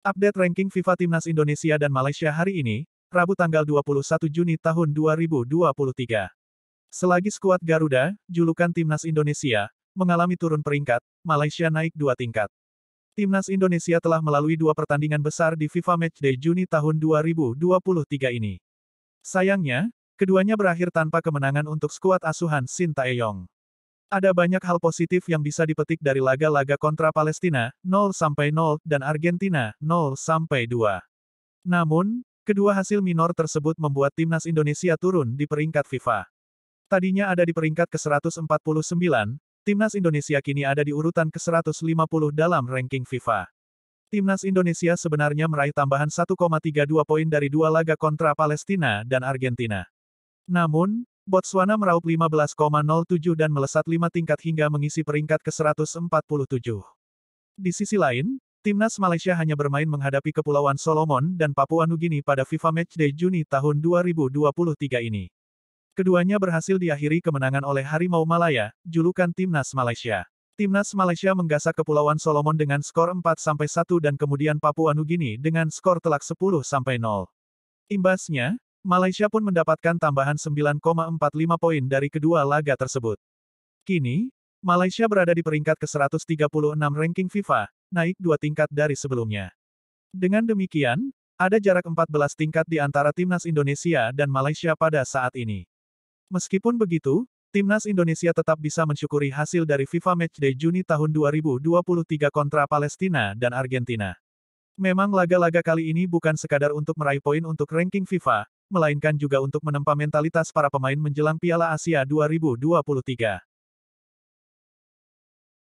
Update ranking FIFA Timnas Indonesia dan Malaysia hari ini, Rabu tanggal 21 Juni tahun 2023. Selagi skuad Garuda, julukan Timnas Indonesia, mengalami turun peringkat, Malaysia naik dua tingkat. Timnas Indonesia telah melalui dua pertandingan besar di FIFA Matchday Juni tahun 2023 ini. Sayangnya, keduanya berakhir tanpa kemenangan untuk skuad asuhan Sinta Taeyong. Ada banyak hal positif yang bisa dipetik dari laga-laga kontra Palestina, 0-0, dan Argentina, 0-2. Namun, kedua hasil minor tersebut membuat timnas Indonesia turun di peringkat FIFA. Tadinya ada di peringkat ke-149, timnas Indonesia kini ada di urutan ke-150 dalam ranking FIFA. Timnas Indonesia sebenarnya meraih tambahan 1,32 poin dari dua laga kontra Palestina dan Argentina. Namun, Botswana meraup 15,07 dan melesat 5 tingkat hingga mengisi peringkat ke-147. Di sisi lain, Timnas Malaysia hanya bermain menghadapi Kepulauan Solomon dan Papua Nugini pada FIFA Matchday Juni tahun 2023 ini. Keduanya berhasil diakhiri kemenangan oleh Harimau Malaya, julukan Timnas Malaysia. Timnas Malaysia menggasak Kepulauan Solomon dengan skor 4-1 dan kemudian Papua Nugini dengan skor telak 10-0. Imbasnya, Malaysia pun mendapatkan tambahan 9,45 poin dari kedua laga tersebut. Kini, Malaysia berada di peringkat ke-136 ranking FIFA, naik dua tingkat dari sebelumnya. Dengan demikian, ada jarak 14 tingkat di antara timnas Indonesia dan Malaysia pada saat ini. Meskipun begitu, timnas Indonesia tetap bisa mensyukuri hasil dari FIFA Matchday Juni tahun 2023 kontra Palestina dan Argentina. Memang laga-laga kali ini bukan sekadar untuk meraih poin untuk ranking FIFA, melainkan juga untuk menempa mentalitas para pemain menjelang Piala Asia 2023.